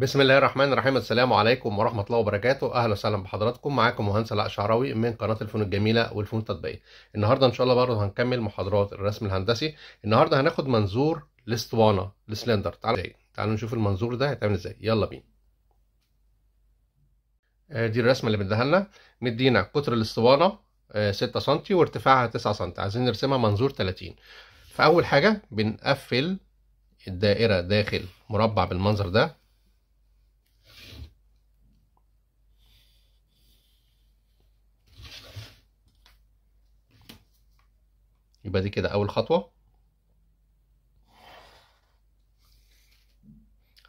بسم الله الرحمن الرحيم السلام عليكم ورحمة الله وبركاته أهلا وسهلا بحضراتكم معاكم مهندس علاء شعراوي من قناة الفنون الجميلة والفنون التطبيقية النهاردة إن شاء الله برضه هنكمل محاضرات الرسم الهندسي النهاردة هناخد منظور الاسطوانة السلندر تعالوا تعالوا نشوف المنظور ده هيتعمل ازاي يلا بينا آه، دي الرسمة اللي مديها لنا مدينا قطر الاسطوانة 6 آه، سم وارتفاعها 9 سم عايزين نرسمها منظور 30 فأول حاجة بنقفل الدائرة داخل مربع بالمنظر ده يبقى دي كده اول خطوه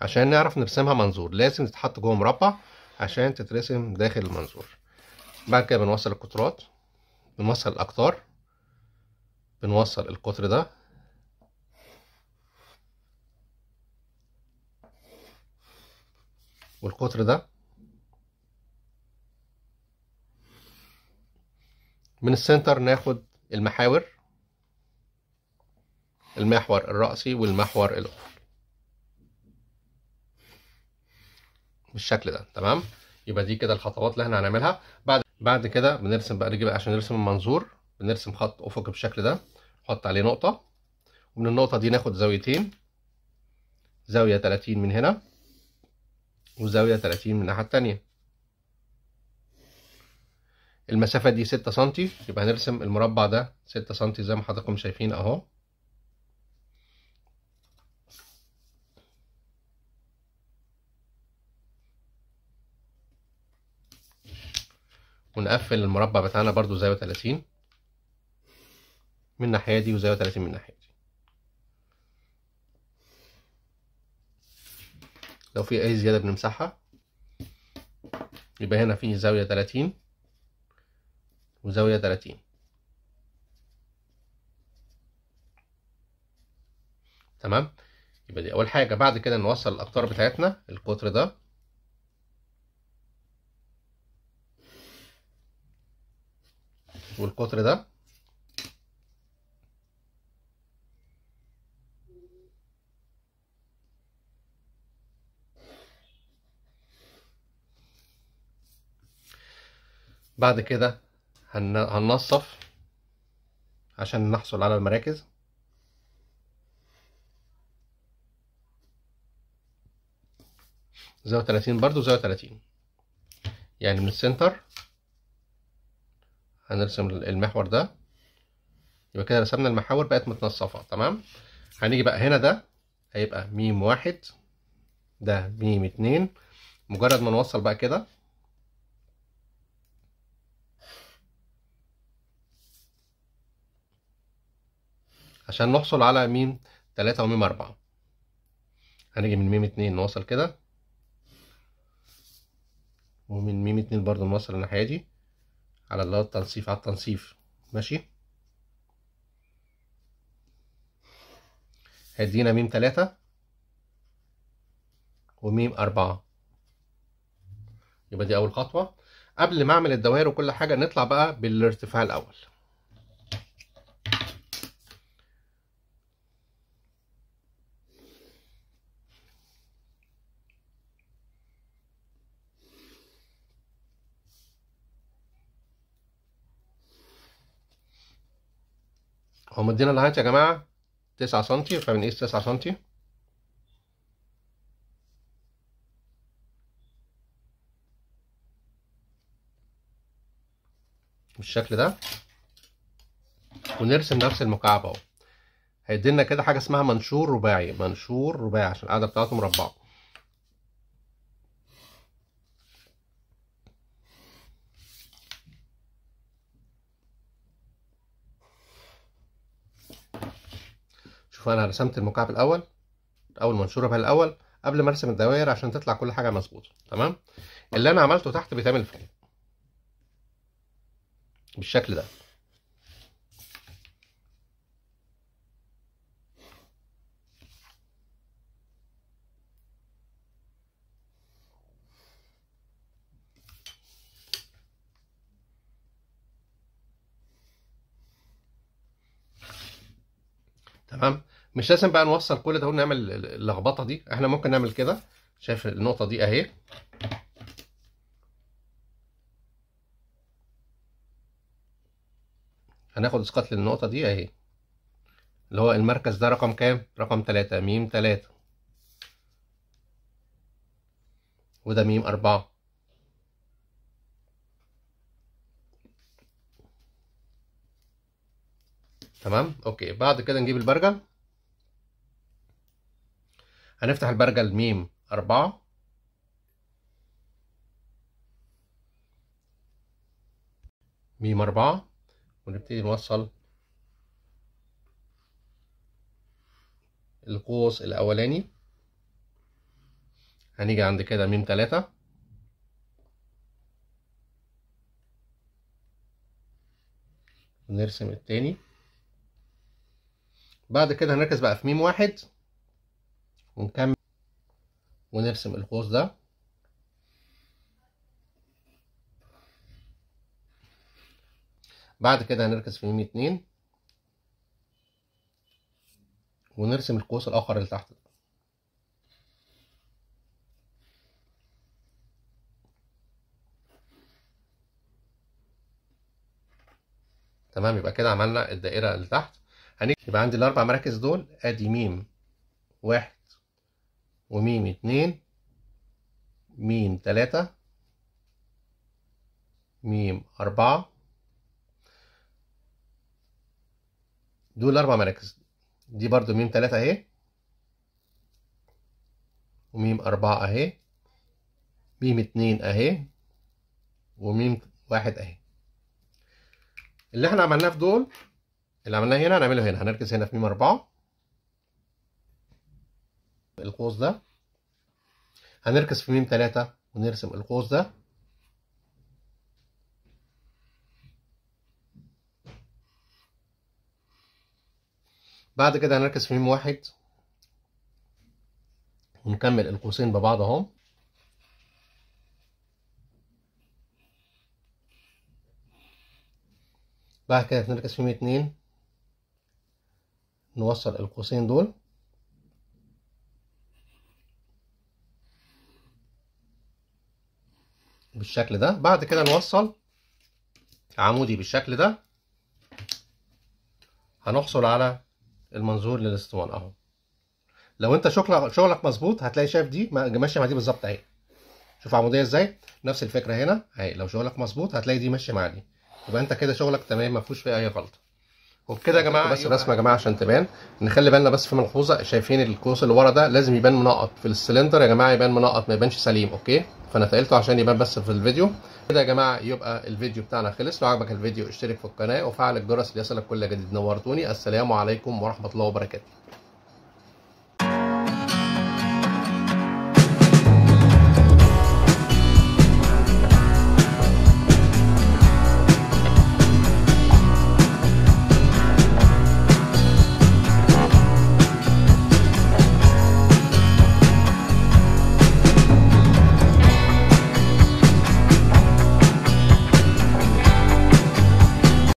عشان نعرف نرسمها منظور لازم تتحط جوه مربع عشان تترسم داخل المنظور بعد كده بنوصل القطرات بنوصل الاقطار بنوصل القطر ده والقطر ده من السنتر ناخد المحاور المحور الرأسي والمحور الأفقي بالشكل ده تمام يبقى دي كده الخطوات اللي احنا هنعملها بعد بعد كده بنرسم بقى نجيب عشان نرسم المنظور بنرسم خط أفق بالشكل ده نحط عليه نقطه ومن النقطه دي ناخد زاويتين زاويه 30 من هنا وزاويه 30 من الناحيه الثانيه المسافه دي 6 سم يبقى هنرسم المربع ده 6 سم زي ما حضراتكم شايفين اهو ونقفل المربع بتاعنا برضو زاوية 30 من الناحية دي وزاوية 30 من الناحية دي لو في أي زيادة بنمسحها يبقى هنا في زاوية 30 وزاوية 30 تمام يبقى دي أول حاجة بعد كده نوصل الأقطار بتاعتنا القطر ده والقطر ده بعد كده هننصف عشان نحصل على المراكز زاوية 30 برضو زاوية 30 يعني من السنتر هنرسم المحور ده يبقى كده رسمنا المحاور بقت متنصفه تمام هنيجي بقى هنا ده هيبقى ميم واحد ده ميم اتنين مجرد ما نوصل بقى كده عشان نحصل على ميم تلاتة وميم أربعة هنيجي من ميم اتنين نوصل كده ومن ميم اتنين برضو نوصل الناحية دي على اللي هو التنصيف على التنصيف ماشي هيدينا ميم تلاتة وميم أربعة يبقى دي أول خطوة قبل ما أعمل الدوائر وكل حاجة نطلع بقى بالارتفاع الأول هو مدينا لغايه يا جماعه 9 سم فبنقيس 9 سم بالشكل ده ونرسم نفس المكعب اهو هيدينا كده حاجه اسمها منشور رباعي منشور رباعي عشان القاعده بتاعته مربعه شوف انا رسمت المكعب الاول اول منشوره بها الاول قبل ما ارسم الدوائر عشان تطلع كل حاجه مظبوطه تمام اللي انا عملته تحت بيتعمل فوق بالشكل ده تمام مش لازم بقى نوصل كل ده ونعمل اللخبطه دي احنا ممكن نعمل كده شايف النقطه دي اهي هناخد اسقاط للنقطه دي اهي اللي هو المركز ده رقم كام رقم 3 ميم 3 وده ميم 4 تمام اوكي بعد كده نجيب البرجل هنفتح البرجة الميم أربعة ميم أربعة ونبتدي نوصل القوس الأولاني هنيجي عند كده ميم تلاتة ونرسم التاني بعد كده هنركز بقى في ميم واحد ونكمل ونرسم القوس ده بعد كده هنركز في ميم اتنين ونرسم القوس الاخر اللي تحت ده تمام يبقى كده عملنا الدائره اللي تحت هنجي يبقى عندي الاربع مراكز دول ادي ميم واحد وميم اتنين ميم تلاتة ميم أربعة دول أربع مراكز دي برضو ميم تلاتة أهي وميم أربعة أهي ميم اتنين أهي وميم واحد أهي اللي احنا عملناه في دول اللي عملناه هنا هنعمله هنا هنركز هنا في ميم أربعة القوس ده هنركز في ميم تلاتة ونرسم القوس ده بعد كده هنركز في ميم واحد ونكمل القوسين ببعض اهم بعد كده هنركز في ميم اتنين نوصل القوسين دول بالشكل ده بعد كده نوصل عمودي بالشكل ده هنحصل على المنظور للاسطوانه اهو لو انت شغلك شغلك مظبوط هتلاقي شايف دي ماشيه مع دي بالظبط اهي شوف عموديه ازاي نفس الفكره هنا اهي لو شغلك مظبوط هتلاقي دي ماشيه مع دي يبقى انت كده شغلك تمام ما فيهوش فيه اي غلطه وبكده يا جماعه بس رسمه يا جماعه عشان تبان نخلي بالنا بس في ملحوظه شايفين الكوس اللي ورا ده لازم يبان منقط في السلندر يا جماعه يبان منقط ما يبانش سليم اوكي فانا تقلته عشان يبان بس في الفيديو كده يا جماعه يبقى الفيديو بتاعنا خلص لو عجبك الفيديو اشترك في القناه وفعل الجرس ليصلك كل جديد نورتوني السلام عليكم ورحمه الله وبركاته